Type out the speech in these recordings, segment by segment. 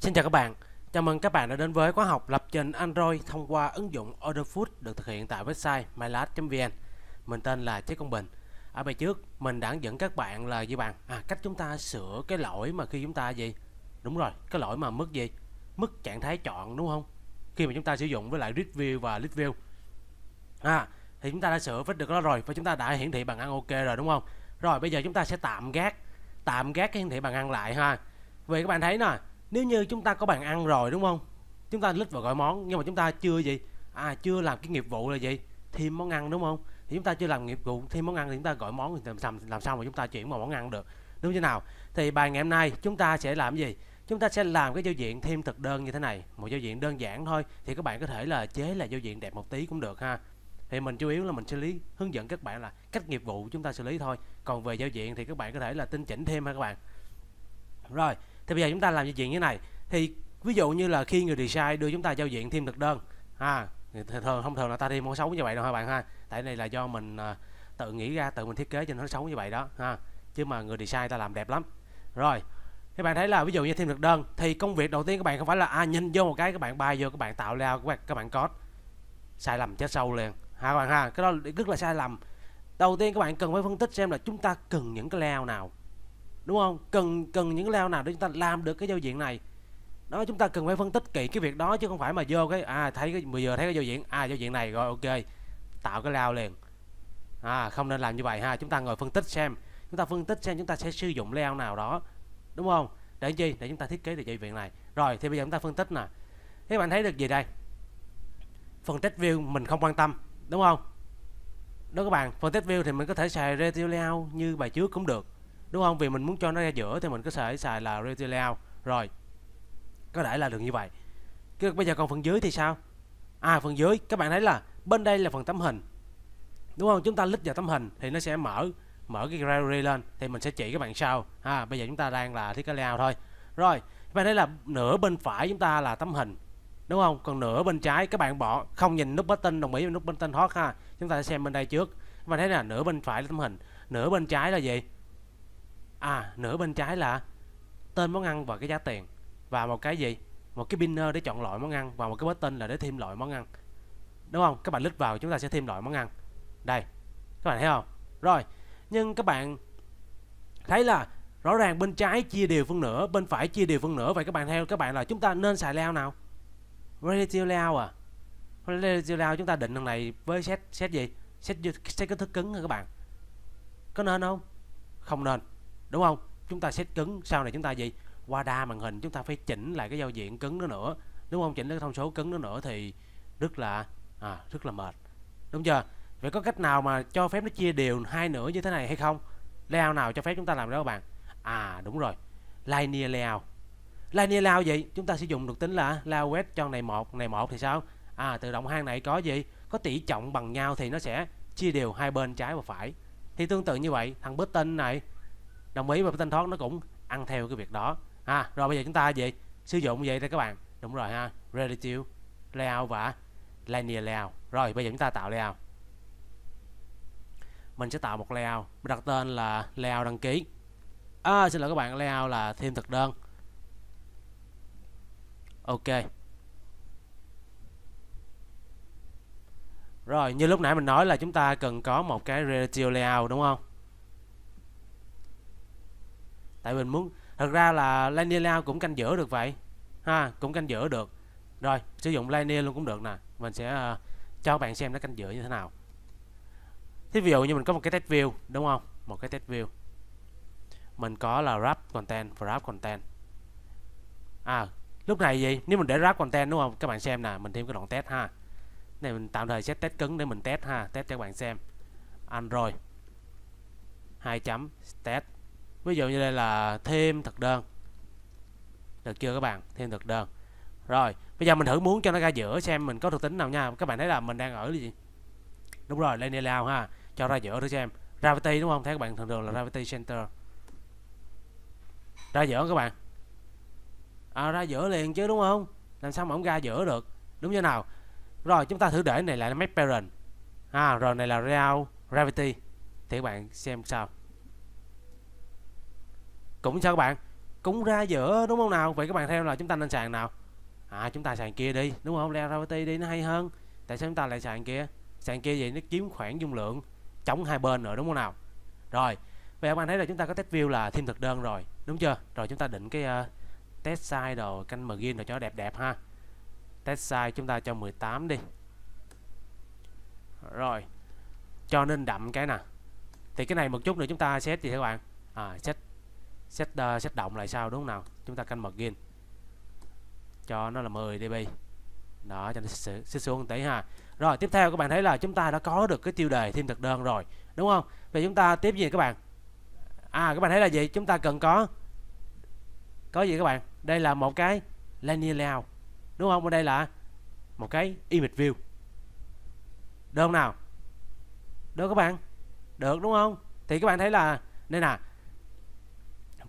Xin chào các bạn, chào mừng các bạn đã đến với khóa học lập trình Android thông qua ứng dụng Orderfood được thực hiện tại website mylat.vn Mình tên là Chế Công Bình Ở bài trước mình đã dẫn các bạn là gì bạn à, cách chúng ta sửa cái lỗi mà khi chúng ta gì Đúng rồi, cái lỗi mà mất gì mất trạng thái chọn đúng không Khi mà chúng ta sử dụng với lại read view và list view à, Thì chúng ta đã sửa vết được nó rồi và chúng ta đã hiển thị bằng ăn ok rồi đúng không Rồi bây giờ chúng ta sẽ tạm gác Tạm gác cái hiển thị bằng ăn lại ha vì các bạn thấy nè nếu như chúng ta có bàn ăn rồi đúng không chúng ta lít vào gọi món nhưng mà chúng ta chưa gì à chưa làm cái nghiệp vụ là gì thêm món ăn đúng không thì chúng ta chưa làm nghiệp vụ thêm món ăn thì chúng ta gọi món thì làm sao làm sao mà chúng ta chuyển vào món ăn được đúng thế nào thì bài ngày hôm nay chúng ta sẽ làm gì chúng ta sẽ làm cái giao diện thêm thực đơn như thế này một giao diện đơn giản thôi thì các bạn có thể là chế là giao diện đẹp một tí cũng được ha thì mình chủ yếu là mình xử lý hướng dẫn các bạn là cách nghiệp vụ chúng ta xử lý thôi còn về giao diện thì các bạn có thể là tinh chỉnh thêm ha các bạn rồi thì bây giờ chúng ta làm giao diện như này thì ví dụ như là khi người design đưa chúng ta giao diện thêm thực đơn ha à, thường không thường là ta thêm con xấu như vậy đâu các bạn ha tại này là do mình à, tự nghĩ ra tự mình thiết kế cho nó xấu như vậy đó ha chứ mà người design ta làm đẹp lắm rồi các bạn thấy là ví dụ như thêm thực đơn thì công việc đầu tiên các bạn không phải là à, nhìn vô một cái các bạn bay vô các bạn tạo ra các bạn các bạn code sai lầm chết sâu liền ha các bạn ha cái đó rất là sai lầm đầu tiên các bạn cần phải phân tích xem là chúng ta cần những cái layout nào đúng không cần cần những lao nào để chúng ta làm được cái giao diện này đó chúng ta cần phải phân tích kỹ cái việc đó chứ không phải mà vô cái à thấy cái 10 giờ thấy cái giao diện à giao diện này rồi ok tạo cái lao liền à không nên làm như vậy ha chúng ta ngồi phân tích xem chúng ta phân tích xem chúng ta sẽ sử dụng layout nào đó đúng không để chi để chúng ta thiết kế được giao diện này rồi thì bây giờ chúng ta phân tích nè các bạn thấy được gì đây phần test view mình không quan tâm đúng không đó các bạn phần test view thì mình có thể xài retail layout như bài trước cũng được đúng không vì mình muốn cho nó ra giữa thì mình có thể xài là radial layout rồi có thể là được như vậy cái bây giờ còn phần dưới thì sao à phần dưới các bạn thấy là bên đây là phần tấm hình đúng không chúng ta lít vào tấm hình thì nó sẽ mở mở cái gallery lên thì mình sẽ chỉ các bạn sau ha à, bây giờ chúng ta đang là thiết kế layout thôi rồi các bạn thấy là nửa bên phải chúng ta là tấm hình đúng không còn nửa bên trái các bạn bỏ không nhìn nút button đồng ý nút button hot ha chúng ta sẽ xem bên đây trước các bạn thấy là nửa bên phải là tấm hình nửa bên trái là gì à nửa bên trái là tên món ăn và cái giá tiền và một cái gì một cái pinner để chọn loại món ăn và một cái bớt tên là để thêm loại món ăn đúng không các bạn lít vào chúng ta sẽ thêm loại món ăn đây các bạn thấy không rồi nhưng các bạn thấy là rõ ràng bên trái chia đều phân nửa bên phải chia đều phân nửa vậy các bạn theo các bạn là chúng ta nên xài layout nào ratio layout à ratio layout chúng ta định lần này với set set gì set set cái thước cứng hả các bạn có nên không không nên đúng không chúng ta xét cứng sau này chúng ta gì qua đa màn hình chúng ta phải chỉnh lại cái giao diện cứng nữa nữa đúng không chỉnh cái thông số cứng nữa nữa thì rất là à, rất là mệt đúng chưa vậy có cách nào mà cho phép nó chia đều hai nửa như thế này hay không layout nào cho phép chúng ta làm đó các bạn à đúng rồi linear layout linear layout gì chúng ta sử dụng được tính là layout web cho này một này một thì sao à tự động hang này có gì có tỷ trọng bằng nhau thì nó sẽ chia đều hai bên trái và phải thì tương tự như vậy thằng button này đồng ý và tinh thoát nó cũng ăn theo cái việc đó ha à, rồi bây giờ chúng ta gì sử dụng vậy đây các bạn đúng rồi ha relative layout và linear layout rồi bây giờ chúng ta tạo layout mình sẽ tạo một layout mình đặt tên là layout đăng ký à, xin lỗi các bạn layout là thêm thực đơn ok rồi như lúc nãy mình nói là chúng ta cần có một cái relative layout đúng không tại mình muốn thật ra là linear layout cũng canh giữa được vậy ha cũng canh giữa được rồi sử dụng linear luôn cũng được nè mình sẽ uh, cho bạn xem nó canh giữa như thế nào thí dụ như mình có một cái test view đúng không một cái test view mình có là wrap content và wrap content à lúc này gì nếu mình để wrap content đúng không các bạn xem nè mình thêm cái đoạn test ha này mình tạm thời sẽ test cứng để mình test ha test cho các bạn xem android hai chấm test ví dụ như đây là thêm thực đơn được chưa các bạn thêm thực đơn rồi bây giờ mình thử muốn cho nó ra giữa xem mình có thuộc tính nào nha các bạn thấy là mình đang ở gì đúng rồi lên lao ha cho ra giữa thử xem gravity đúng không thấy các bạn thường thường là gravity center ra giữa các bạn à, ra giữa liền chứ đúng không làm sao mà không ra giữa được đúng như nào rồi chúng ta thử để này lại là map parent à, rồi này là real gravity thì các bạn xem sao cũng sao các bạn cũng ra giữa đúng không nào vậy các bạn theo là chúng ta nên sàn nào à chúng ta sàn kia đi đúng không leo ra đi nó hay hơn tại sao chúng ta lại sàn kia sàn kia vậy nó chiếm khoảng dung lượng chống hai bên nữa đúng không nào rồi vậy các bạn thấy là chúng ta có test view là thêm thực đơn rồi đúng chưa rồi chúng ta định cái uh, test size đồ canh margin rồi cho đẹp đẹp ha test size chúng ta cho 18 đi rồi cho nên đậm cái nè thì cái này một chút nữa chúng ta xét gì các bạn à, set set uh, set động lại sao đúng không nào chúng ta canh margin cho nó là 10 dB đó cho nó xích xuống tí ha rồi tiếp theo các bạn thấy là chúng ta đã có được cái tiêu đề thêm thực đơn rồi đúng không vậy chúng ta tiếp gì các bạn à các bạn thấy là gì chúng ta cần có có gì các bạn đây là một cái linear layout đúng không ở đây là một cái image view được không nào được các bạn được đúng không thì các bạn thấy là nên là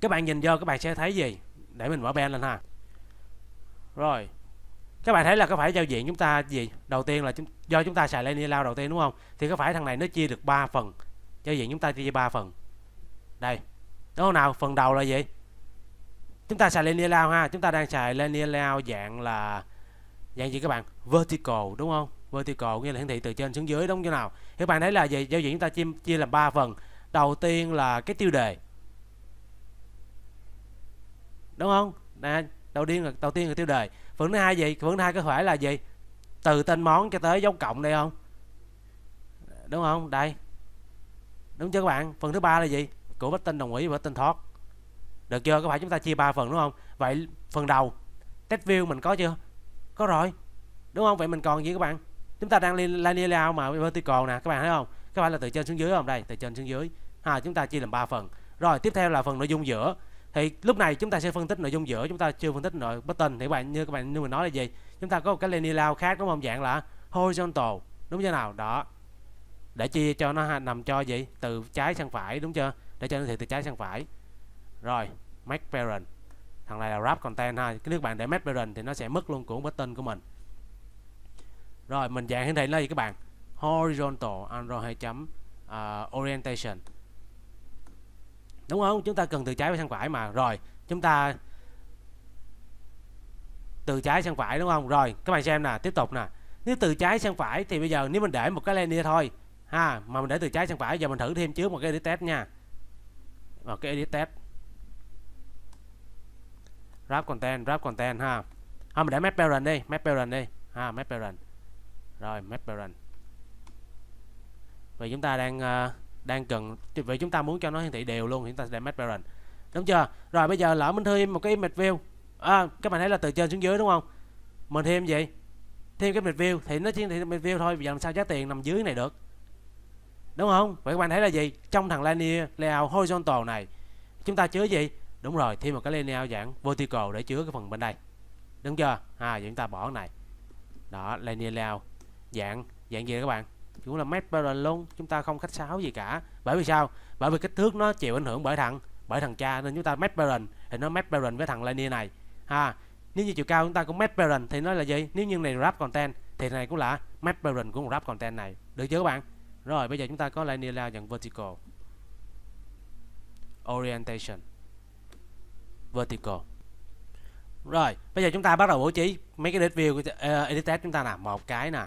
các bạn nhìn vô các bạn sẽ thấy gì để mình mở ben lên ha rồi các bạn thấy là có phải giao diện chúng ta gì đầu tiên là chúng, do chúng ta xài lên lao đầu tiên đúng không thì có phải thằng này nó chia được 3 phần giao diện chúng ta chia ba phần đây đúng không nào phần đầu là gì chúng ta xài lên lao ha chúng ta đang xài lên lao dạng là dạng gì các bạn vertical đúng không vertical nghĩa là hiển thị từ trên xuống dưới đúng như nào các bạn thấy là gì giao diện chúng ta chia chia làm 3 phần đầu tiên là cái tiêu đề đúng không à, đầu tiên là đầu tiên là tiêu đề phần thứ hai gì phần thứ hai có phải là gì từ tên món cho tới dấu cộng đây không đúng không đây đúng chưa các bạn phần thứ ba là gì của vết tên đồng ý và vết tên thoát được chưa có phải chúng ta chia ba phần đúng không vậy phần đầu test view mình có chưa có rồi đúng không vậy mình còn gì các bạn chúng ta đang lên linear layout mà vertical nè các bạn thấy không các bạn là từ trên xuống dưới không đây từ trên xuống dưới à, chúng ta chia làm ba phần rồi tiếp theo là phần nội dung giữa thì lúc này chúng ta sẽ phân tích nội dung giữa chúng ta chưa phân tích nội button thì các bạn như các bạn như mình nói là gì chúng ta có một cái linear layout khác đúng không dạng là horizontal đúng chưa nào đó để chia cho nó nằm cho gì từ trái sang phải đúng chưa để cho nó thiệt từ trái sang phải rồi make parent thằng này là wrap content ha cái nước bạn để make parent thì nó sẽ mất luôn của button của mình rồi mình dạng hiển thị là gì các bạn horizontal android 2 chấm uh, orientation đúng không chúng ta cần từ trái sang phải mà rồi chúng ta từ trái sang phải đúng không rồi các bạn xem nè tiếp tục nè nếu từ trái sang phải thì bây giờ nếu mình để một cái len thôi ha mà mình để từ trái sang phải giờ mình thử thêm trước một cái edit test nha một cái edit test wrap content wrap content ha à, mình để map parent đi map parent đi ha map parent rồi map parent vậy chúng ta đang uh, đang cần vì chúng ta muốn cho nó hiển thị đều luôn thì chúng ta sẽ đem parent đúng chưa rồi bây giờ lỡ mình thêm một cái image view à, các bạn thấy là từ trên xuống dưới đúng không mình thêm gì thêm cái image view thì nó chỉ hiển thị image view thôi bây giờ làm sao giá tiền nằm dưới này được đúng không vậy các bạn thấy là gì trong thằng linear layout horizontal này chúng ta chứa gì đúng rồi thêm một cái linear dạng vertical để chứa cái phần bên đây đúng chưa à vậy chúng ta bỏ cái này đó linear layout dạng dạng gì các bạn cũng là map parent luôn chúng ta không khách sáo gì cả bởi vì sao bởi vì kích thước nó chịu ảnh hưởng bởi thằng bởi thằng cha nên chúng ta map baron thì nó map baron với thằng linear này ha nếu như chiều cao chúng ta cũng map baron thì nó là gì nếu như này wrap content thì này cũng là map baron của một wrap content này được chưa các bạn rồi bây giờ chúng ta có linear dạng vertical orientation vertical rồi bây giờ chúng ta bắt đầu bố trí mấy cái edit view uh, edit test chúng ta là một cái nè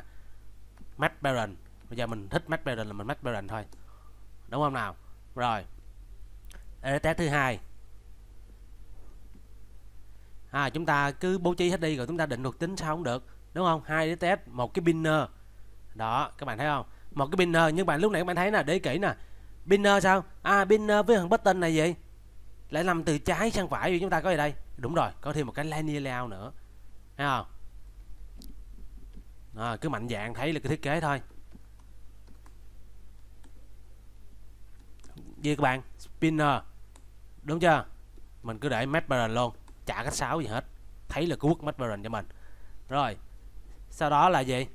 map baron bây giờ mình thích max parent là mình max parent thôi đúng không nào rồi test thứ hai à, chúng ta cứ bố trí hết đi rồi chúng ta định thuộc tính sao không được đúng không hai đứa test một cái pinner đó các bạn thấy không một cái pinner nhưng bạn lúc nãy các bạn thấy nè để kỹ nè pinner sao à pinner với thằng button này gì lại nằm từ trái sang phải vì chúng ta có gì đây đúng rồi có thêm một cái linear layout nữa thấy không à, cứ mạnh dạng thấy là cái thiết kế thôi với các bạn spinner đúng chưa mình cứ để map baron luôn chả cách sáu gì hết thấy là cứ quất map baron cho mình rồi sau đó là gì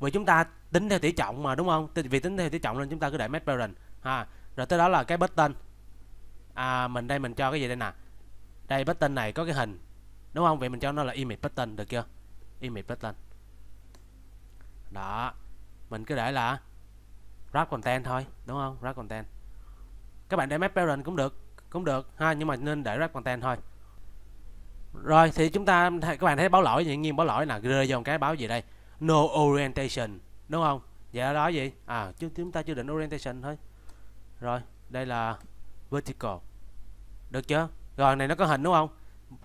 vì chúng ta tính theo tỷ trọng mà đúng không vì tính theo tỷ trọng nên chúng ta cứ để map baron ha rồi tới đó là cái button à, mình đây mình cho cái gì đây nè đây button này có cái hình đúng không vậy mình cho nó là image button được chưa image button đó mình cứ để là wrap content thôi đúng không wrap content các bạn để map parent cũng được cũng được ha nhưng mà nên để wrap content thôi rồi thì chúng ta các bạn thấy báo lỗi những nhiên báo lỗi là rơi vào cái báo gì đây no orientation đúng không vậy đó gì à chúng chúng ta chưa định orientation thôi rồi đây là vertical được chưa rồi này nó có hình đúng không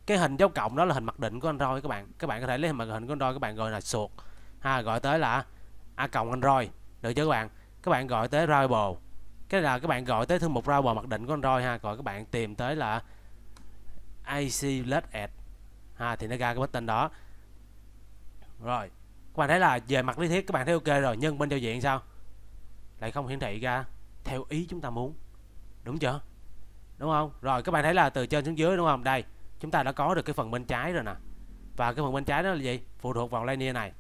cái hình dấu cộng đó là hình mặc định của android các bạn các bạn có thể lấy hình mặc của android các bạn gọi là suột ha gọi tới là a cộng android được chưa các bạn các bạn gọi tới rival cái là các bạn gọi tới thư mục browser mặc định của Android ha gọi các bạn tìm tới là IC LED ad ha thì nó ra cái bức tên đó rồi các bạn thấy là về mặt lý thuyết các bạn thấy ok rồi nhưng bên giao diện sao lại không hiển thị ra theo ý chúng ta muốn đúng chưa đúng không rồi các bạn thấy là từ trên xuống dưới đúng không đây chúng ta đã có được cái phần bên trái rồi nè và cái phần bên trái đó là gì phụ thuộc vào linear này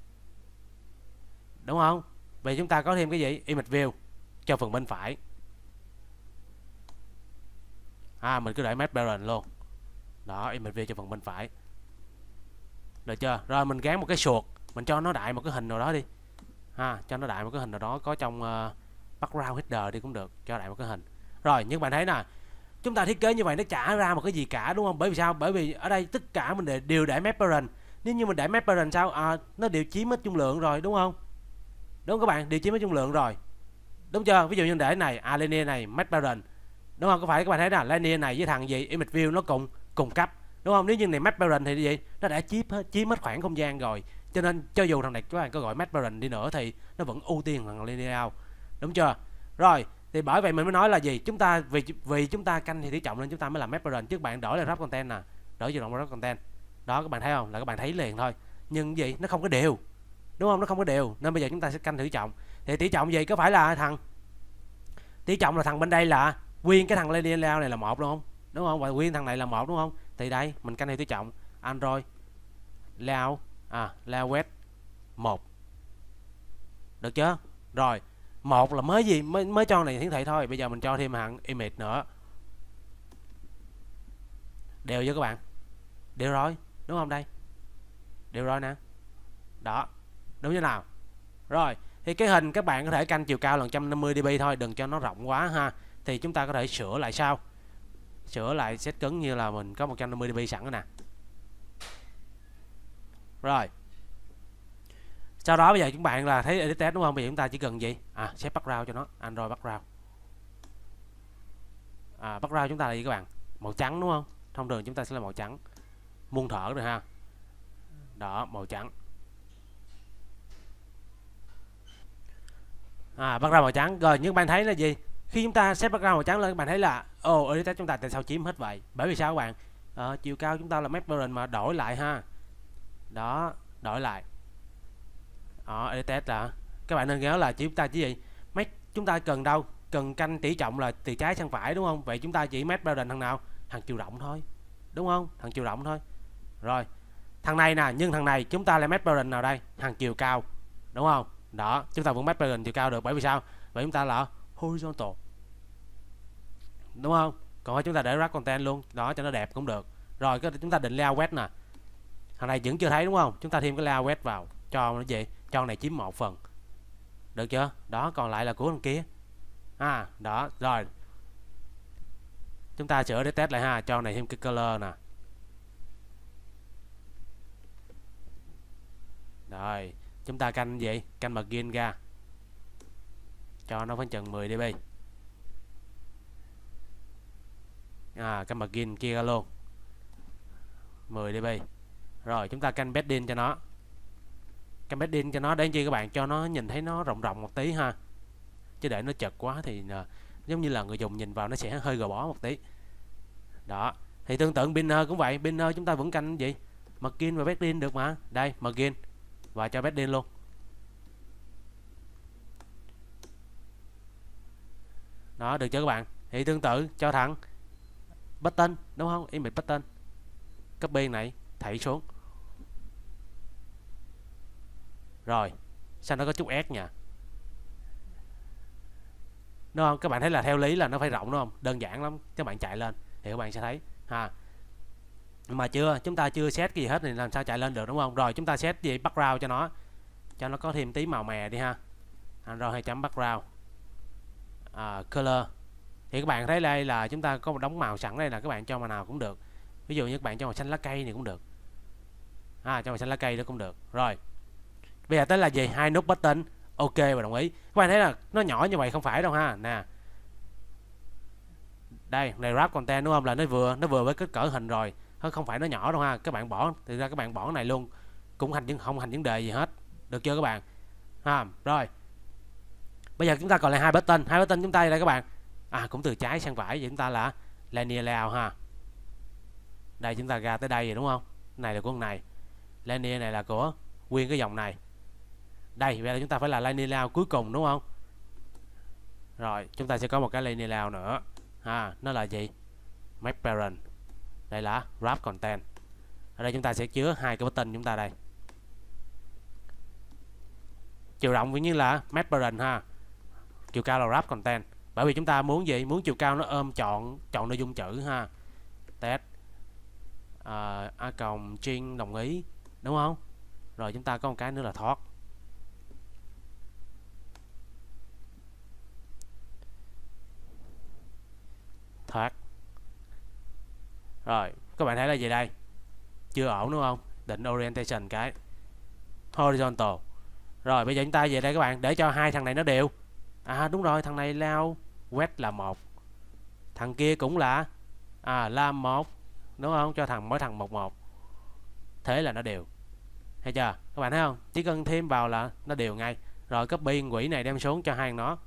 đúng không vậy chúng ta có thêm cái gì image view cho phần bên phải à mình cứ để map baron luôn đó image view cho phần bên phải được chưa rồi mình gán một cái chuột mình cho nó đại một cái hình nào đó đi ha cho nó đại một cái hình nào đó có trong uh, background header đi cũng được cho đại một cái hình rồi nhưng bạn thấy nè chúng ta thiết kế như vậy nó chả ra một cái gì cả đúng không bởi vì sao bởi vì ở đây tất cả mình đều để map baron nếu như mình để map baron sao à, nó điều chiếm hết dung lượng rồi đúng không đúng không các bạn điều chiếm hết dung lượng rồi đúng chưa ví dụ như để này alinea này map baron đúng không có phải các bạn thấy là Lenin này với thằng gì image view nó cùng cùng cấp đúng không nếu như này map Baron thì gì nó đã chiếm hết chiếm hết khoảng không gian rồi cho nên cho dù thằng này các bạn có gọi map Baron đi nữa thì nó vẫn ưu tiên thằng linear đúng chưa rồi thì bởi vậy mình mới nói là gì chúng ta vì vì chúng ta canh thì tỷ trọng nên chúng ta mới làm map Baron chứ bạn đổi là wrap content nè đổi chủ động wrap content đó các bạn thấy không là các bạn thấy liền thôi nhưng gì nó không có đều đúng không nó không có đều nên bây giờ chúng ta sẽ canh thử trọng thì tỷ trọng gì có phải là thằng tỷ trọng là thằng bên đây là nguyên cái thằng lady lao này là một đúng không đúng không và nguyên thằng này là một đúng không thì đây mình canh theo tỉ trọng android lao à lao web một được chưa rồi một là mới gì mới mới cho này hiển thị thôi bây giờ mình cho thêm hạng image nữa đều cho các bạn đều rồi đúng không đây đều rồi nè đó đúng như nào rồi thì cái hình các bạn có thể canh chiều cao là 150 db thôi đừng cho nó rộng quá ha thì chúng ta có thể sửa lại sau sửa lại set cứng như là mình có 150 dB sẵn rồi nè rồi sau đó bây giờ chúng bạn là thấy edit test đúng không bây giờ chúng ta chỉ cần gì à set background cho nó android background à, background chúng ta là gì các bạn màu trắng đúng không thông thường chúng ta sẽ là màu trắng muôn thở rồi ha đó màu trắng à bắt ra màu trắng rồi nhưng bạn thấy là gì khi chúng ta xếp background màu trắng lên các bạn thấy là ồ oh, ở chúng ta tại sao chiếm hết vậy bởi vì sao các bạn à, chiều cao chúng ta là map balance mà đổi lại ha đó đổi lại đó test là các bạn nên nhớ là chỉ chúng ta chỉ gì map chúng ta cần đâu cần canh tỷ trọng là từ trái sang phải đúng không vậy chúng ta chỉ map balance thằng nào thằng chiều rộng thôi đúng không thằng chiều rộng thôi rồi thằng này nè nhưng thằng này chúng ta lại map balance nào đây thằng chiều cao đúng không đó chúng ta vẫn map balance chiều cao được bởi vì sao bởi chúng ta là horizontal đúng không còn chúng ta để ra content luôn đó cho nó đẹp cũng được rồi cái chúng ta định layout web nè thằng này vẫn chưa thấy đúng không chúng ta thêm cái layout web vào cho nó gì cho này chiếm một phần được chưa đó còn lại là của thằng kia à đó rồi chúng ta sửa để test lại ha cho này thêm cái color nè rồi chúng ta canh gì canh margin ra cho nó khoảng chừng 10 db à, căn bạc gin kia luôn 10 dB rồi chúng ta canh bedding cho nó canh bedding cho nó để chi các bạn cho nó nhìn thấy nó rộng rộng một tí ha chứ để nó chật quá thì à, giống như là người dùng nhìn vào nó sẽ hơi gò bó một tí đó thì tương tự binner cũng vậy binner chúng ta vẫn canh gì margin và bedding được mà đây margin và cho bedding luôn đó được chưa các bạn thì tương tự cho thẳng button đúng không em bịt button copy này thảy xuống rồi sao nó có chút ép nhỉ đúng không các bạn thấy là theo lý là nó phải rộng đúng không đơn giản lắm các bạn chạy lên thì các bạn sẽ thấy ha mà chưa chúng ta chưa xét gì hết thì làm sao chạy lên được đúng không rồi chúng ta xét gì background cho nó cho nó có thêm tí màu mè đi ha à, rồi hai chấm background à, color thì các bạn thấy đây là chúng ta có một đống màu sẵn đây là các bạn cho màu nào cũng được ví dụ như các bạn cho màu xanh lá cây này cũng được à, cho màu xanh lá cây nó cũng được rồi bây giờ tới là gì hai nút button ok và đồng ý các bạn thấy là nó nhỏ như vậy không phải đâu ha nè đây này wrap content đúng không là nó vừa nó vừa với kích cỡ hình rồi không phải nó nhỏ đâu ha các bạn bỏ thực ra các bạn bỏ này luôn cũng hành nhưng không hành vấn đề gì hết được chưa các bạn ha rồi bây giờ chúng ta còn lại hai button hai button chúng ta đây các bạn à cũng từ trái sang phải vậy chúng ta là linear layout ha đây chúng ta ra tới đây rồi đúng không này là của con này linear này là của nguyên cái dòng này đây vậy là chúng ta phải là linear layout cuối cùng đúng không rồi chúng ta sẽ có một cái linear layout nữa ha nó là gì map parent đây là wrap content ở đây chúng ta sẽ chứa hai cái button chúng ta đây chiều rộng cũng như là map parent ha chiều cao là wrap content bởi vì chúng ta muốn gì muốn chiều cao nó ôm chọn chọn nội dung chữ ha test à, a cộng chuyên đồng ý đúng không rồi chúng ta có một cái nữa là thoát thoát rồi các bạn thấy là gì đây chưa ổn đúng không định orientation cái horizontal rồi bây giờ chúng ta về đây các bạn để cho hai thằng này nó đều à đúng rồi thằng này lao west là một thằng kia cũng là à là một đúng không cho thằng mỗi thằng một một thế là nó đều hay chưa các bạn thấy không chỉ cần thêm vào là nó đều ngay rồi copy quỷ này đem xuống cho hai nó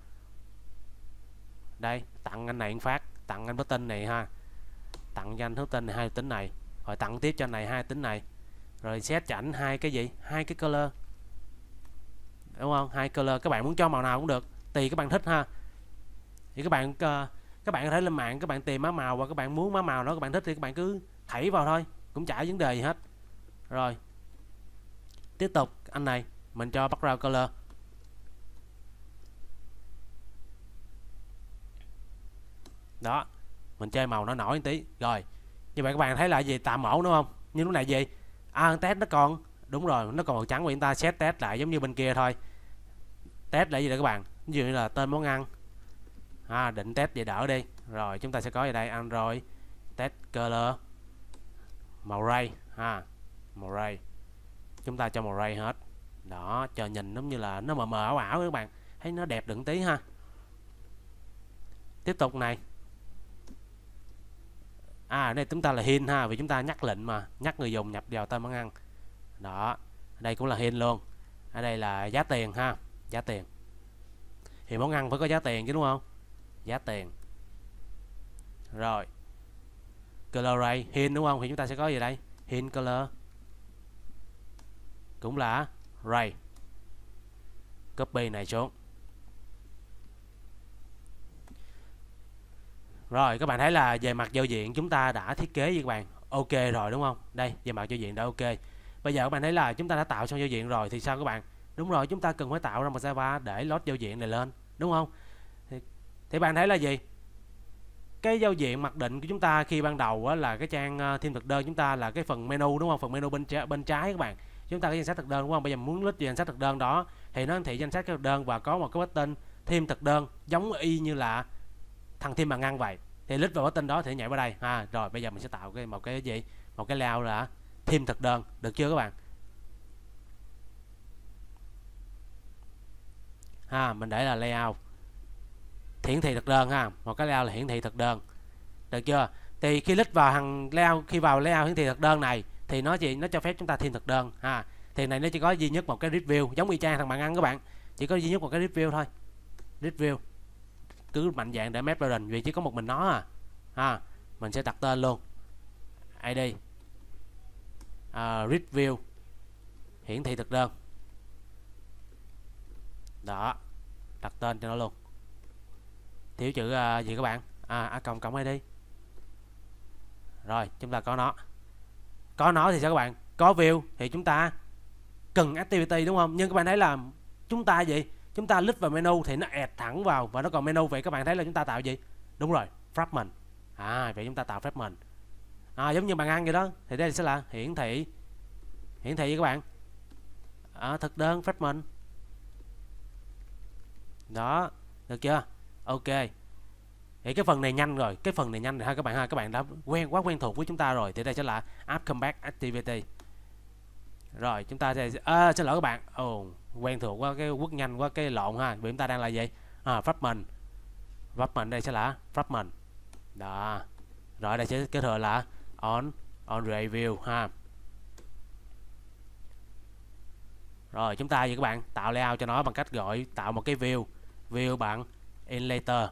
đây tặng anh này một phát tặng anh button này ha tặng cho anh thứ tên này hai tính này rồi tặng tiếp cho này hai tính này rồi xét cho hai cái gì hai cái color đúng không hai color các bạn muốn cho màu nào cũng được tùy các bạn thích ha thì các bạn ờ, các bạn có thể lên mạng các bạn tìm má màu và các bạn muốn má màu đó các bạn thích thì các bạn cứ thảy vào thôi cũng chả vấn đề gì hết rồi tiếp tục anh này mình cho background color đó mình chơi màu nó nổi tí rồi như vậy các bạn thấy là gì tạm mẫu đúng không nhưng lúc này gì à, test nó còn đúng rồi nó còn màu trắng của chúng ta set test lại giống như bên kia thôi test lại gì đó các bạn ví dụ như là tên món ăn à, định test để đỡ đi rồi chúng ta sẽ có ở đây Android test color màu ray ha màu ray chúng ta cho màu ray hết đó chờ nhìn giống như là nó mờ mờ ảo ảo các bạn thấy nó đẹp đựng tí ha tiếp tục này à đây chúng ta là hin ha vì chúng ta nhắc lệnh mà nhắc người dùng nhập vào tên món ăn đó đây cũng là hin luôn ở đây là giá tiền ha giá tiền thì món ăn phải có giá tiền chứ đúng không giá tiền rồi color ray hint đúng không thì chúng ta sẽ có gì đây hint color cũng là array copy này xuống Rồi các bạn thấy là về mặt giao diện chúng ta đã thiết kế với các bạn ok rồi đúng không? Đây về mặt giao diện đã ok. Bây giờ các bạn thấy là chúng ta đã tạo xong giao diện rồi thì sao các bạn? đúng rồi chúng ta cần phải tạo ra một Java để load giao diện này lên đúng không thì, thì bạn thấy là gì cái giao diện mặc định của chúng ta khi ban đầu á, là cái trang ờ, thêm thực đơn chúng ta là cái phần menu đúng không phần menu bên trái, bên trái các bạn chúng ta có danh sách thực đơn đúng không bây giờ muốn list danh sách thực đơn đó thì nó hiển thị danh sách thực đơn và có một cái button thêm thực đơn giống y như là thằng thêm bằng ngăn vậy thì list vào button đó thì nhảy vào đây ha à, rồi bây giờ mình sẽ tạo cái một cái gì một cái layout là thêm thực đơn được chưa các bạn ha mình để là layout hiển thị thực đơn ha một cái layout là hiển thị thực đơn được chưa thì khi click vào hàng layout khi vào layout hiển thị thực đơn này thì nó gì nó cho phép chúng ta thêm thực đơn ha thì này nó chỉ có duy nhất một cái review giống y chang thằng bạn ăn các bạn chỉ có duy nhất một cái review thôi review cứ mạnh dạng để map garden vì chỉ có một mình nó à ha mình sẽ đặt tên luôn id uh, review hiển thị thực đơn đó đặt tên cho nó luôn thiếu chữ uh, gì các bạn à, à cộng cộng này đi rồi chúng ta có nó có nó thì sao các bạn có view thì chúng ta cần activity đúng không nhưng các bạn thấy là chúng ta gì chúng ta click vào menu thì nó ẹt thẳng vào và nó còn menu vậy các bạn thấy là chúng ta tạo gì đúng rồi fragment à vậy chúng ta tạo fragment à, giống như bàn ăn vậy đó thì đây sẽ là hiển thị hiển thị các bạn à, thực đơn fragment đó được chưa ok thì cái phần này nhanh rồi cái phần này nhanh rồi ha các bạn ha các bạn đã quen quá quen thuộc với chúng ta rồi thì đây sẽ là app comeback activity rồi chúng ta sẽ à, xin lỗi các bạn ồ oh, quen thuộc quá cái quất nhanh quá cái lộn ha vì chúng ta đang là gì à, pháp mình đây sẽ là pháp mình đó rồi đây sẽ kết hợp là on on review ha rồi chúng ta vậy các bạn tạo layout cho nó bằng cách gọi tạo một cái view view bạn inlater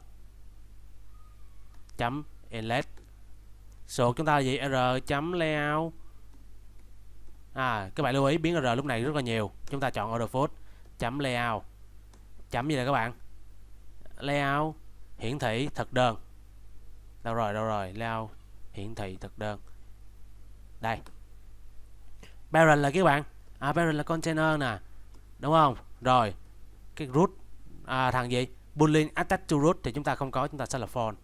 chấm inlet số chúng ta là gì r chấm layout à các bạn lưu ý biến r lúc này rất là nhiều chúng ta chọn order food chấm layout chấm gì đây các bạn layout hiển thị thực đơn đâu rồi đâu rồi layout hiển thị thực đơn đây parent là các bạn à parent là container nè đúng không rồi cái root à, thằng gì Boolean Attack to Root thì chúng ta không có chúng ta sẽ là false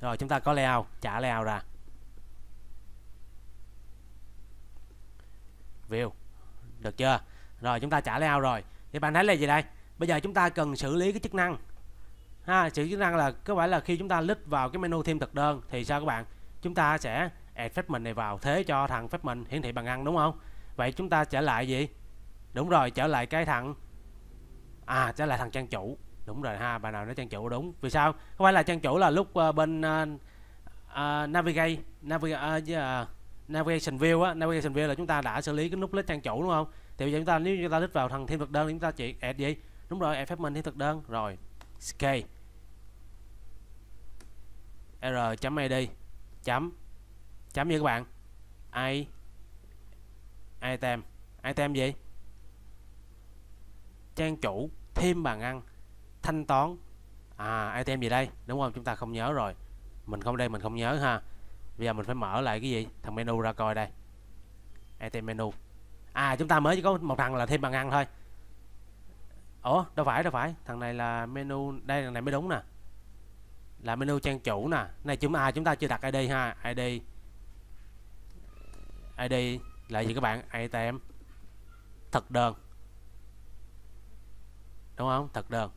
rồi chúng ta có layout trả layout ra view được chưa rồi chúng ta trả layout rồi thì bạn thấy là gì đây bây giờ chúng ta cần xử lý cái chức năng ha xử chức năng là có phải là khi chúng ta lít vào cái menu thêm thực đơn thì sao các bạn chúng ta sẽ add phép mình này vào thế cho thằng phép mình hiển thị bằng ăn đúng không vậy chúng ta trở lại gì đúng rồi trở lại cái thằng à trở lại thằng trang chủ đúng rồi ha bà nào nói trang chủ đúng vì sao không phải là trang chủ là lúc uh, bên uh, uh, navigate navigate uh, navigation view á navigation view là chúng ta đã xử lý cái nút list trang chủ đúng không thì bây giờ chúng ta nếu chúng ta lít vào thằng thêm thực đơn thì chúng ta chỉ add gì đúng rồi add phép mình thêm thực đơn rồi scale r.id chấm chấm như các bạn i item item gì trang chủ thêm bàn ăn thanh toán à ATM gì đây đúng không chúng ta không nhớ rồi mình không đây mình không nhớ ha bây giờ mình phải mở lại cái gì thằng menu ra coi đây item menu à chúng ta mới chỉ có một thằng là thêm bàn ăn thôi Ủa đâu phải đâu phải thằng này là menu đây thằng này mới đúng nè là menu trang chủ nè này chúng à chúng ta chưa đặt ID ha ID ID là gì các bạn item thực đơn đúng không thực đơn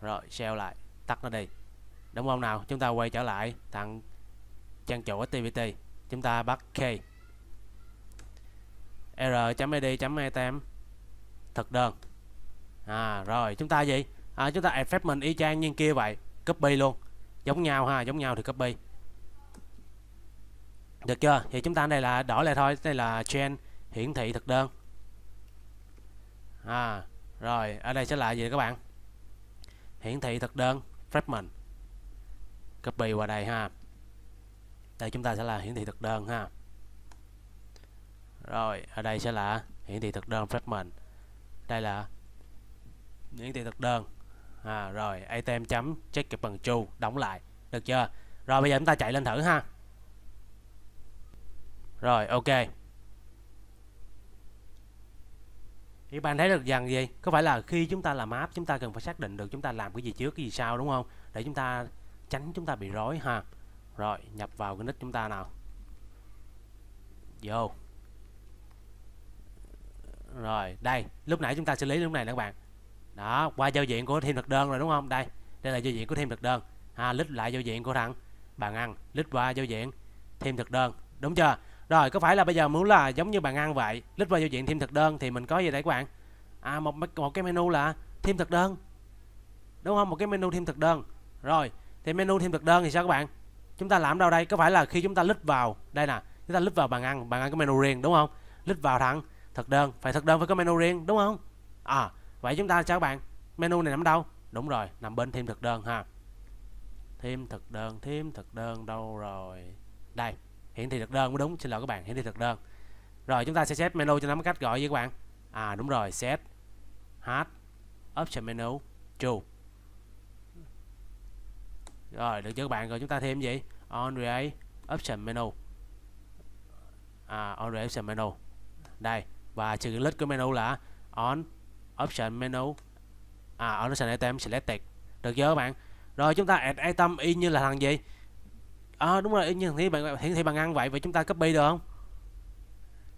rồi sell lại tắt nó đi đúng không nào chúng ta quay trở lại thằng trang chủ TBT. chúng ta bắt k r.id.item e e thực đơn à rồi chúng ta gì à, chúng ta phép mình y chang như kia vậy copy luôn giống nhau ha giống nhau thì copy được chưa thì chúng ta đây là đổi lại thôi đây là chain hiển thị thực đơn à rồi ở đây sẽ là gì các bạn hiển thị thực đơn fragment copy qua đây ha đây chúng ta sẽ là hiển thị thực đơn ha rồi ở đây sẽ là hiển thị thực đơn fragment đây là hiển thị thực đơn à, rồi item chấm check kịp bằng chu đóng lại được chưa rồi bây giờ chúng ta chạy lên thử ha rồi ok thì bạn thấy được rằng gì có phải là khi chúng ta làm app chúng ta cần phải xác định được chúng ta làm cái gì trước cái gì sau đúng không để chúng ta tránh chúng ta bị rối ha rồi nhập vào cái nick chúng ta nào vô rồi đây lúc nãy chúng ta xử lý lúc này nè các bạn đó qua giao diện của thêm thực đơn rồi đúng không đây đây là giao diện của thêm thực đơn ha lít lại giao diện của thằng bạn ăn lít qua giao diện thêm thực đơn đúng chưa rồi có phải là bây giờ muốn là giống như bạn ăn vậy Lít vào giao diện thêm thực đơn thì mình có gì đấy các bạn À một, một cái menu là thêm thực đơn Đúng không? Một cái menu thêm thực đơn Rồi thì menu thêm thực đơn thì sao các bạn Chúng ta làm đâu đây Có phải là khi chúng ta lít vào Đây nè Chúng ta lít vào bàn ăn Bàn ăn có menu riêng đúng không Lít vào thẳng thực đơn Phải thực đơn phải có menu riêng đúng không À vậy chúng ta chào các bạn Menu này nằm đâu Đúng rồi nằm bên thêm thực đơn ha Thêm thực đơn Thêm thực đơn đâu rồi Đây hiển thị thực đơn mới đúng xin lỗi các bạn hiển thị thực đơn rồi chúng ta sẽ set menu cho nó cách gọi với các bạn à đúng rồi set h option menu true rồi được chưa các bạn rồi chúng ta thêm gì on create option menu à, on create option menu đây và chữ list của menu là on option menu à on option item selected được chưa các bạn rồi chúng ta add item y như là thằng gì à, đúng rồi như thế bạn hiển thị bạn ăn vậy vậy chúng ta copy được không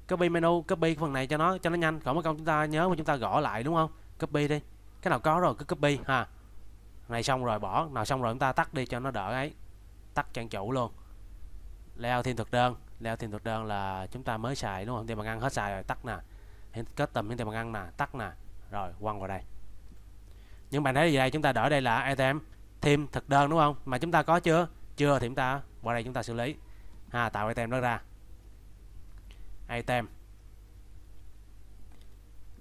copy menu copy phần này cho nó cho nó nhanh còn mấy công chúng ta nhớ mà chúng ta gõ lại đúng không copy đi cái nào có rồi cứ copy ha này xong rồi bỏ nào xong rồi chúng ta tắt đi cho nó đỡ ấy tắt trang chủ luôn leo thêm thực đơn leo thêm thực đơn là chúng ta mới xài đúng không thì bằng ăn hết xài rồi tắt nè hiện kết tầm hiện thì bằng ăn nè tắt nè rồi quăng vào đây nhưng bạn thấy gì đây chúng ta đỡ đây là item thêm thực đơn đúng không mà chúng ta có chưa chưa thì chúng ta qua đây chúng ta xử lý ha tạo item đó ra item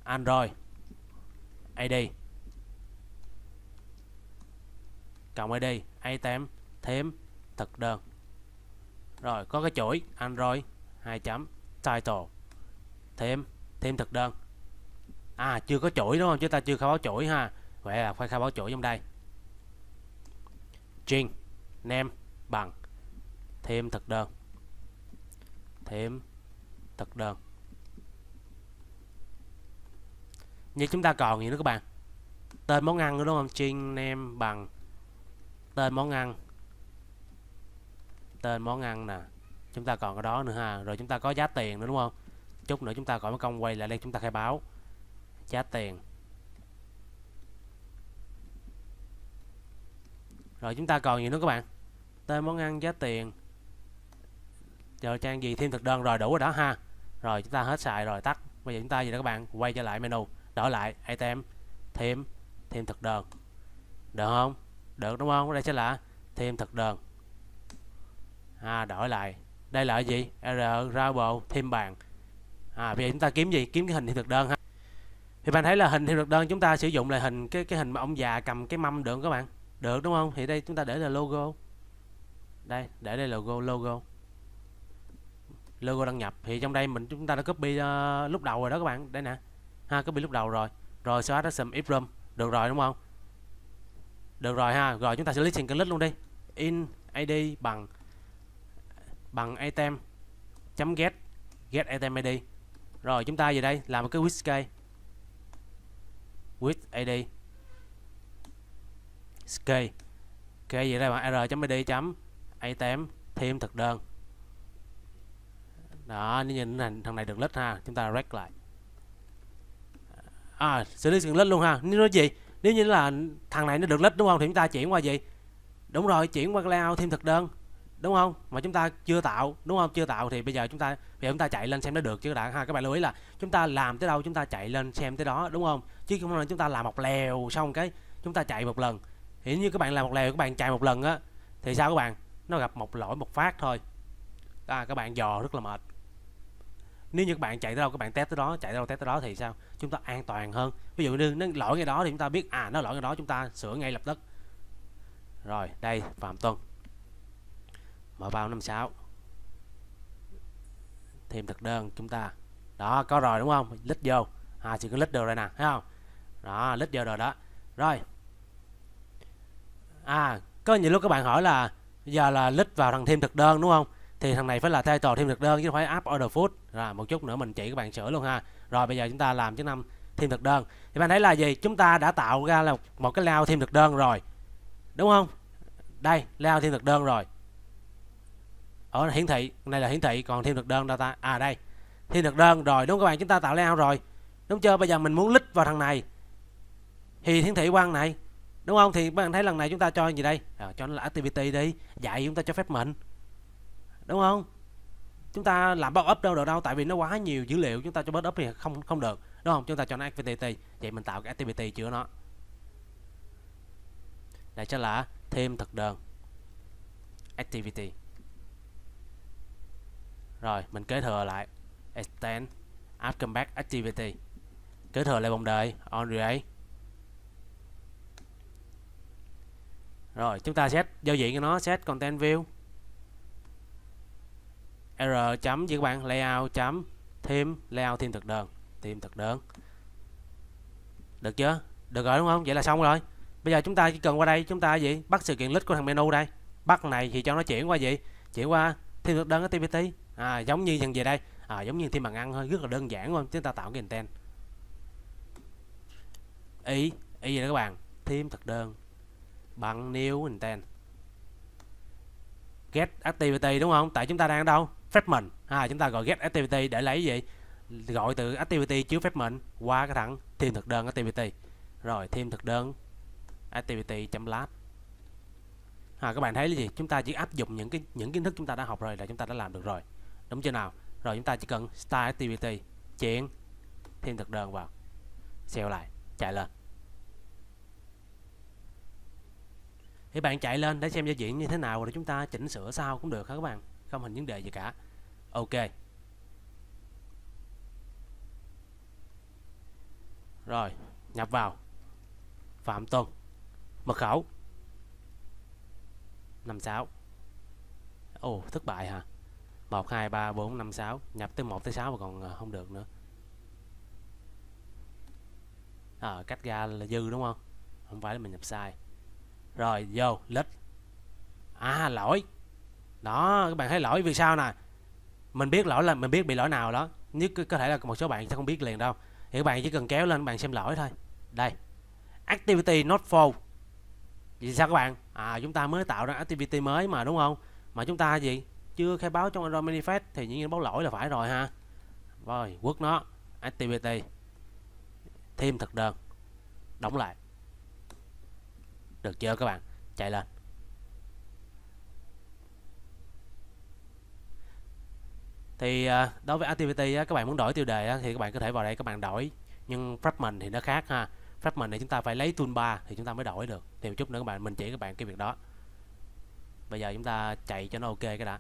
android id cộng id item thêm thực đơn rồi có cái chuỗi android 2 chấm title thêm thêm thực đơn à chưa có chuỗi đúng không chúng ta chưa khai báo chuỗi ha vậy là phải khai báo chuỗi trong đây string name bằng thêm thực đơn thêm thực đơn như chúng ta còn gì nữa các bạn tên món ăn đúng không chiên nem bằng tên món ăn tên món ăn nè chúng ta còn cái đó nữa ha rồi chúng ta có giá tiền nữa đúng không chút nữa chúng ta gọi mấy công quay lại đây chúng ta khai báo giá tiền rồi chúng ta còn gì nữa các bạn tên món ăn giá tiền chợ trang gì thêm thực đơn rồi đủ rồi đó ha rồi chúng ta hết xài rồi tắt bây giờ chúng ta gì đó các bạn quay trở lại menu đỡ lại item thêm thêm thực đơn được không được đúng không đây sẽ là thêm thực đơn à, đổi lại đây là gì r rabo thêm bàn à bây giờ chúng ta kiếm gì kiếm cái hình thêm thực đơn ha thì bạn thấy là hình thêm thực đơn chúng ta sử dụng là hình cái cái hình mà ông già cầm cái mâm được các bạn được đúng không thì đây chúng ta để là logo đây để đây logo logo logo đăng nhập thì trong đây mình chúng ta đã copy uh, lúc đầu rồi đó các bạn đây nè ha copy lúc đầu rồi rồi xóa đó sum ifrom được rồi đúng không được rồi ha rồi chúng ta sẽ list single list luôn đi in id bằng bằng item chấm get get item id rồi chúng ta về đây làm một cái with scale with id scale ok vậy đây bạn r chấm id chấm A8 thêm thực đơn đó nếu nhìn này, thằng này được lết ha chúng ta rec lại à xử lý sự lít luôn ha nếu nói gì nếu như là thằng này nó được lết đúng không thì chúng ta chuyển qua gì đúng rồi chuyển qua layout thêm thực đơn đúng không mà chúng ta chưa tạo đúng không chưa tạo thì bây giờ chúng ta bây chúng ta chạy lên xem nó được chứ đã ha các bạn lưu ý là chúng ta làm tới đâu chúng ta chạy lên xem tới đó đúng không chứ không là chúng ta làm một lèo xong cái chúng ta chạy một lần thì như các bạn làm một lèo các bạn chạy một lần á thì sao các bạn nó gặp một lỗi một phát thôi à, các bạn dò rất là mệt nếu như các bạn chạy tới đâu các bạn test tới đó chạy tới đâu test tới đó thì sao chúng ta an toàn hơn ví dụ như nó lỗi ngay đó thì chúng ta biết à nó lỗi ngay đó chúng ta sửa ngay lập tức rồi đây phạm tuân mở vào năm sáu thêm thực đơn chúng ta đó có rồi đúng không lít vô à chỉ có lít được rồi nè thấy không đó lít vô rồi đó rồi à có nhiều lúc các bạn hỏi là giờ là lít vào thằng thêm thực đơn đúng không thì thằng này phải là thay title thêm thực đơn chứ không phải app order food là một chút nữa mình chỉ các bạn sửa luôn ha rồi bây giờ chúng ta làm chức năng thêm thực đơn thì bạn thấy là gì chúng ta đã tạo ra là một cái lao thêm thực đơn rồi đúng không đây lao thêm thực đơn rồi ở hiển thị này là hiển thị còn thêm thực đơn đâu ta à đây thêm thực đơn rồi đúng không các bạn chúng ta tạo layout rồi đúng chưa bây giờ mình muốn lít vào thằng này thì hiển thị quan này đúng không thì bạn thấy lần này chúng ta cho gì đây à, cho nó là activity đi dạy chúng ta cho phép mệnh đúng không chúng ta làm bao up đâu được đâu tại vì nó quá nhiều dữ liệu chúng ta cho bớt up thì không không được đúng không chúng ta cho nó activity vậy mình tạo cái activity chữa nó này sẽ là thêm thực đơn activity rồi mình kế thừa lại extend add comeback activity kế thừa lại vòng đời on create rồi chúng ta set giao diện cho nó set content view r chấm với các bạn layout chấm thêm layout thêm thực đơn thêm thực đơn được chưa được rồi đúng không vậy là xong rồi bây giờ chúng ta chỉ cần qua đây chúng ta gì bắt sự kiện list của thằng menu đây bắt này thì cho nó chuyển qua gì chuyển qua thêm thực đơn ở tpt à, giống như dần về đây à, giống như thêm bằng ăn thôi rất là đơn giản luôn chúng ta tạo cái content y y gì đó các bạn thêm thực đơn bằng new mình tên get activity đúng không tại chúng ta đang ở đâu fragment à, chúng ta gọi get activity để lấy gì gọi từ activity chứa fragment qua cái thằng thêm thực đơn activity rồi thêm thực đơn activity chấm lab à, các bạn thấy là gì chúng ta chỉ áp dụng những cái những kiến thức chúng ta đã học rồi là chúng ta đã làm được rồi đúng chưa nào rồi chúng ta chỉ cần style activity chuyển thêm thực đơn vào xeo lại chạy lên thì bạn chạy lên để xem giao diện như thế nào rồi chúng ta chỉnh sửa sao cũng được hả các bạn không hình vấn đề gì cả ok rồi nhập vào phạm tuân mật khẩu 56 ồ oh, thất bại hả 1 2 3 4 5 6 nhập tới 1 tới 6 mà còn ờ, không được nữa à, cách ra là dư đúng không không phải là mình nhập sai rồi vô lít à lỗi đó các bạn thấy lỗi vì sao nè mình biết lỗi là mình biết bị lỗi nào đó nếu có thể là một số bạn sẽ không biết liền đâu thì các bạn chỉ cần kéo lên bạn xem lỗi thôi đây activity not full vì sao các bạn à chúng ta mới tạo ra activity mới mà đúng không mà chúng ta gì chưa khai báo trong Android manifest thì những báo lỗi là phải rồi ha rồi quất nó activity thêm thực đơn đóng lại được chưa các bạn chạy lên thì à, đối với activity các bạn muốn đổi tiêu đề thì các bạn có thể vào đây các bạn đổi nhưng fragment thì nó khác ha fragment thì chúng ta phải lấy toolbar thì chúng ta mới đổi được thì một chút nữa các bạn mình chỉ các bạn cái việc đó bây giờ chúng ta chạy cho nó ok cái đã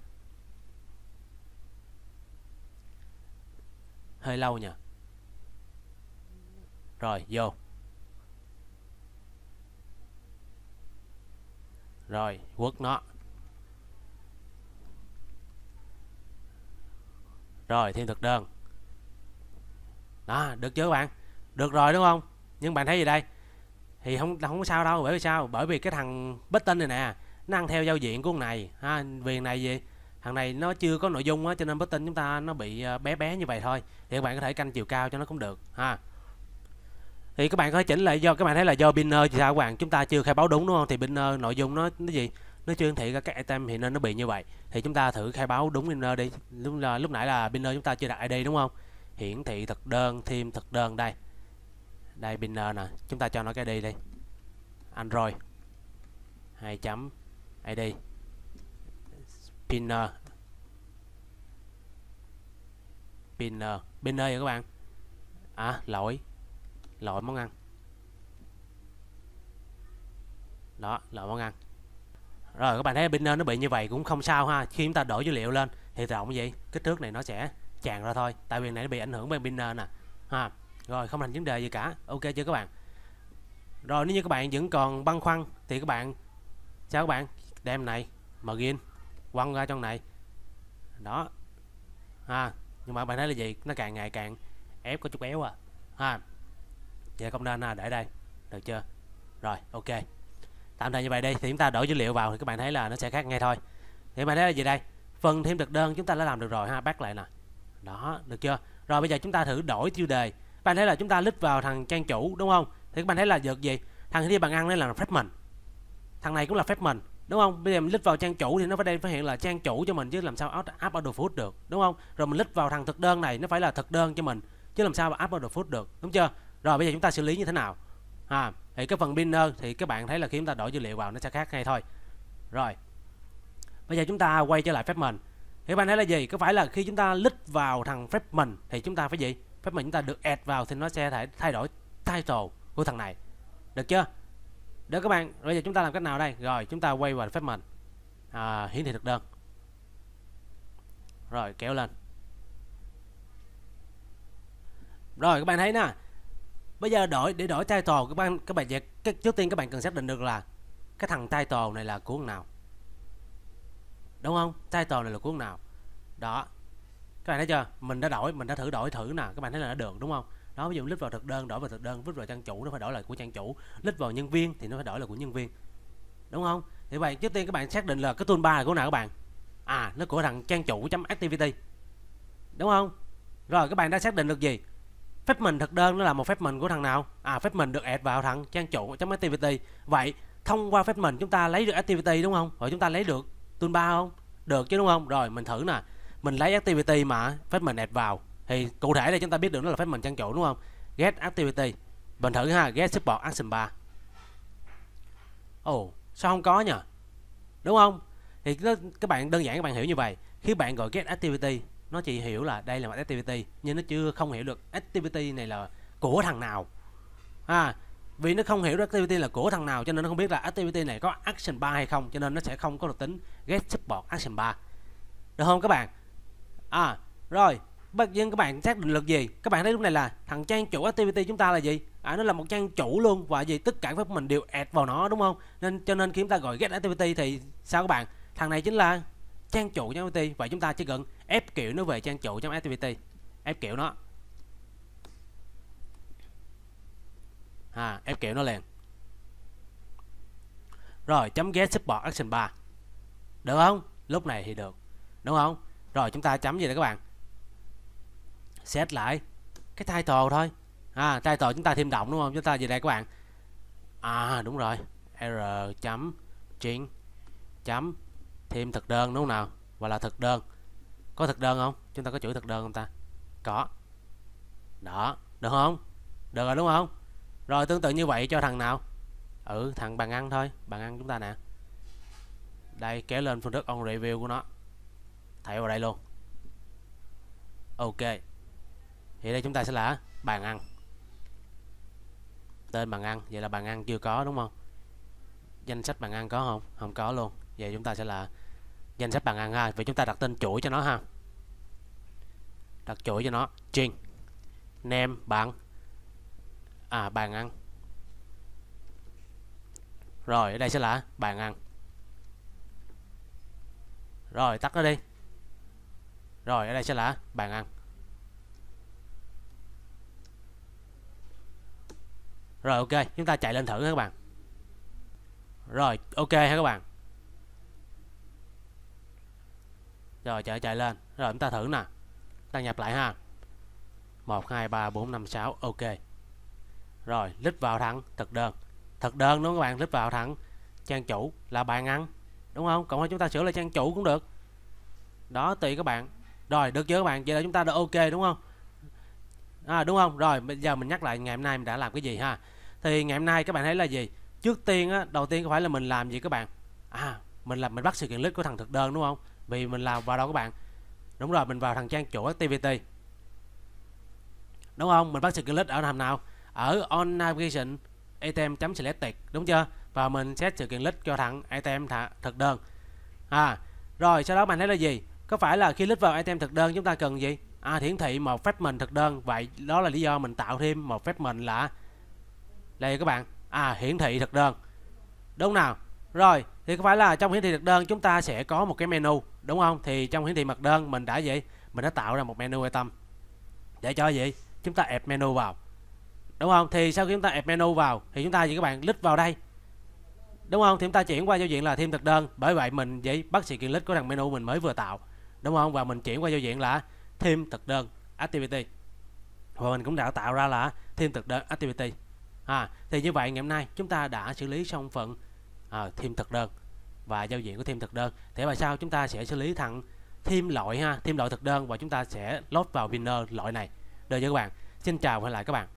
hơi lâu nhỉ rồi vô rồi quất nó rồi thêm thực đơn đó được chưa các bạn được rồi đúng không nhưng bạn thấy gì đây thì không không có sao đâu bởi vì sao bởi vì cái thằng bất tin này nè nó ăn theo giao diện của con này ha viền này gì thằng này nó chưa có nội dung á cho nên bất tin chúng ta nó bị ờ, bé bé như vậy thôi thì các bạn có thể canh chiều cao cho nó cũng được ha thì các bạn có thể chỉnh lại do các bạn thấy là do banner thì sao các bạn chúng ta chưa khai báo đúng đúng không thì banner nội dung nó nó gì nó chưa hiển thị các item thì nên nó bị như vậy thì chúng ta thử khai báo đúng banner đi lúc là lúc nãy là banner chúng ta chưa đặt id đúng không hiển thị thực đơn thêm thực đơn đây đây banner nè chúng ta cho nó cái id đây android 2 chấm id banner banner banner các bạn à lỗi loại món ăn đó loại món ăn rồi các bạn thấy bên nó bị như vậy cũng không sao ha khi chúng ta đổi dữ liệu lên thì tự động gì kích thước này nó sẽ tràn ra thôi tại vì này nó bị ảnh hưởng bởi binner nè ha rồi không thành vấn đề gì cả ok chưa các bạn rồi nếu như các bạn vẫn còn băn khoăn thì các bạn sao các bạn đem này margin quăng ra trong này đó ha nhưng mà bạn thấy là gì nó càng ngày càng ép có chút éo à ha dạ công đơn để đây được chưa rồi ok tạm thời như vậy đi thì chúng ta đổi dữ liệu vào thì các bạn thấy là nó sẽ khác ngay thôi thì các bạn thấy là gì đây phần thêm thực đơn chúng ta đã làm được rồi ha bác lại nè đó được chưa rồi bây giờ chúng ta thử đổi tiêu đề các bạn thấy là chúng ta lít vào thằng trang chủ đúng không thì các bạn thấy là được gì thằng đi bằng ăn đây là phép mình thằng này cũng là phép mình đúng không bây giờ mình lít vào trang chủ thì nó phải đây phải hiện là trang chủ cho mình chứ làm sao áp order food được đúng không rồi mình lít vào thằng thực đơn này nó phải là thực đơn cho mình chứ làm sao mà áp order food được đúng chưa rồi bây giờ chúng ta xử lý như thế nào à, thì cái phần binner thì các bạn thấy là khi chúng ta đổi dữ liệu vào nó sẽ khác ngay thôi rồi bây giờ chúng ta quay trở lại phép mình thì các bạn thấy là gì có phải là khi chúng ta lít vào thằng phép mình thì chúng ta phải gì phép mình chúng ta được add vào thì nó sẽ thể thay đổi title của thằng này được chưa được các bạn bây giờ chúng ta làm cách nào đây rồi chúng ta quay vào phép mình à, hiển thị thực đơn rồi kéo lên rồi các bạn thấy nè bây giờ đổi để đổi title các bạn các bạn cái, trước tiên các bạn cần xác định được là cái thằng title này là cuốn nào đúng không title này là cuốn nào đó các bạn thấy chưa mình đã đổi mình đã thử đổi thử nè các bạn thấy là đã được đúng không đó ví dụ lít vào thực đơn đổi vào thực đơn lít vào trang chủ nó phải đổi lại của trang chủ lít vào nhân viên thì nó phải đổi là của nhân viên đúng không thì vậy trước tiên các bạn xác định là cái toolbar là của nào các bạn à nó của thằng trang chủ chấm activity đúng không rồi các bạn đã xác định được gì phép mình thực đơn nó là một phép mình của thằng nào à phép mình được add vào thằng trang chủ chấm activity vậy thông qua phép mình chúng ta lấy được activity đúng không rồi chúng ta lấy được toolbar không được chứ đúng không rồi mình thử nè mình lấy activity mà phép mình add vào thì cụ thể đây chúng ta biết được nó là phép mình trang chủ đúng không get activity mình thử ha get support action bar ồ oh, sao không có nhỉ đúng không thì các bạn đơn giản các bạn hiểu như vậy khi bạn gọi get activity nó chỉ hiểu là đây là một activity nhưng nó chưa không hiểu được activity này là của thằng nào à, vì nó không hiểu activity là của thằng nào cho nên nó không biết là activity này có action bar hay không cho nên nó sẽ không có được tính get support action bar được không các bạn à rồi bất giờ các bạn xác định luật gì các bạn thấy lúc này là thằng trang chủ activity chúng ta là gì à, nó là một trang chủ luôn và gì tất cả các mình đều add vào nó đúng không nên cho nên khi chúng ta gọi get activity thì sao các bạn thằng này chính là trang chủ cho activity và chúng ta chỉ cần ép kiểu nó về trang chủ trong activity ép kiểu nó à, ép kiểu nó liền rồi chấm get support action bar được không lúc này thì được đúng không rồi chúng ta chấm gì đây các bạn set lại cái title thôi à title chúng ta thêm động đúng không chúng ta gì đây các bạn à đúng rồi r chấm chuyên chấm thêm thực đơn đúng không nào và là thực đơn có thực đơn không chúng ta có chữ thực đơn không ta có đó được không được rồi đúng không rồi tương tự như vậy cho thằng nào ừ thằng bàn ăn thôi bàn ăn chúng ta nè đây kéo lên phương thức on review của nó thảy vào đây luôn ok thì đây chúng ta sẽ là bàn ăn tên bàn ăn vậy là bàn ăn chưa có đúng không danh sách bàn ăn có không không có luôn vậy chúng ta sẽ là danh sách bằng hàng ha vậy chúng ta đặt tên chuỗi cho nó ha đặt chuỗi cho nó string nem, bạn à bàn ăn rồi ở đây sẽ là bàn ăn rồi tắt nó đi rồi ở đây sẽ là bàn ăn rồi ok chúng ta chạy lên thử nha các bạn rồi ok ha các bạn Rồi chạy chạy lên Rồi chúng ta thử nè Đăng nhập lại ha 1, 2, 3, 4, 5, 6 Ok Rồi lít vào thẳng thực đơn Thực đơn đúng không các bạn Lít vào thẳng Trang chủ là bạn ăn Đúng không Cộng hơn chúng ta sửa lại trang chủ cũng được Đó tùy các bạn Rồi được chưa các bạn Vậy là chúng ta đã ok đúng không à, Đúng không Rồi bây giờ mình nhắc lại ngày hôm nay mình đã làm cái gì ha Thì ngày hôm nay các bạn thấy là gì Trước tiên á, đầu tiên có phải là mình làm gì các bạn À mình làm mình bắt sự kiện lít của thằng thực đơn đúng không vì mình làm vào đâu các bạn đúng rồi mình vào thằng trang chủ activity đúng không mình bắt sự circulate ở làm nào ở on navigation item chấm selected đúng chưa và mình set circulate cho thằng item thả thực đơn à rồi sau đó mình thấy là gì có phải là khi click vào item thực đơn chúng ta cần gì à, hiển thị một phép mình thực đơn vậy đó là lý do mình tạo thêm một phép mình là đây các bạn à hiển thị thực đơn đúng nào rồi thì có phải là trong hiển thị thực đơn chúng ta sẽ có một cái menu đúng không thì trong hiển thị mặt đơn mình đã vậy, mình đã tạo ra một menu item để cho gì chúng ta ẹp menu vào đúng không thì sau khi chúng ta ẹp menu vào thì chúng ta gì các bạn click vào đây đúng không thì chúng ta chuyển qua giao diện là thêm thực đơn bởi vậy mình vậy bắt sự kiện click của thằng menu mình mới vừa tạo đúng không và mình chuyển qua giao diện là thêm thực đơn activity và mình cũng đã tạo ra là thêm thực đơn activity à, thì như vậy ngày hôm nay chúng ta đã xử lý xong phần à, thêm thực đơn và giao diện của thêm thực đơn thế và sau chúng ta sẽ xử lý thằng thêm loại ha thêm loại thực đơn và chúng ta sẽ load vào winner loại này được chưa các bạn xin chào và hẹn lại các bạn